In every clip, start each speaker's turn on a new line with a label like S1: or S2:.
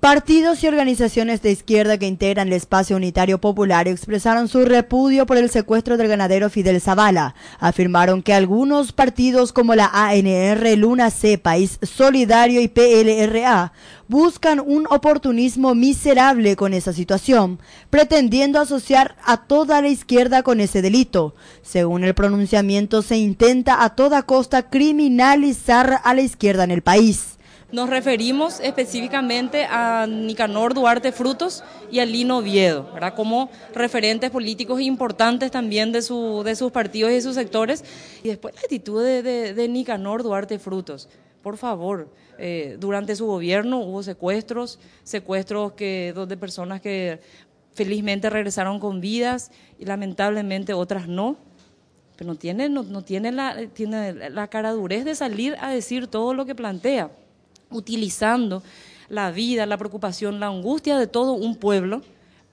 S1: Partidos y organizaciones de izquierda que integran el espacio unitario popular expresaron su repudio por el secuestro del ganadero Fidel Zavala. Afirmaron que algunos partidos como la ANR, Luna C, País Solidario y PLRA buscan un oportunismo miserable con esa situación, pretendiendo asociar a toda la izquierda con ese delito. Según el pronunciamiento, se intenta a toda costa criminalizar a la izquierda en el país.
S2: Nos referimos específicamente a Nicanor Duarte Frutos y a Lino Oviedo, ¿verdad? como referentes políticos importantes también de, su, de sus partidos y sus sectores. Y después la actitud de, de, Nicanor Duarte Frutos. Por favor, eh, durante su gobierno hubo secuestros, secuestros que, de personas que felizmente regresaron con vidas y lamentablemente otras no pero no tiene, no, no tiene, la, tiene la cara de salir a decir todo lo que plantea utilizando la vida, la preocupación, la angustia de todo un pueblo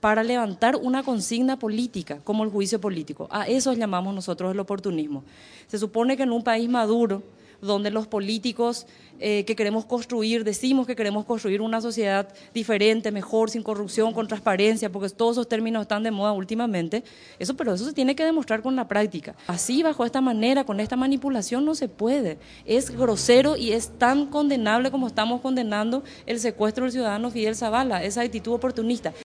S2: para levantar una consigna política, como el juicio político. A eso llamamos nosotros el oportunismo. Se supone que en un país maduro, donde los políticos eh, que queremos construir, decimos que queremos construir una sociedad diferente, mejor, sin corrupción, con transparencia, porque todos esos términos están de moda últimamente, eso, pero eso se tiene que demostrar con la práctica. Así, bajo esta manera, con esta manipulación, no se puede. Es grosero y es tan condenable como estamos condenando el secuestro del ciudadano Fidel Zavala, esa actitud oportunista.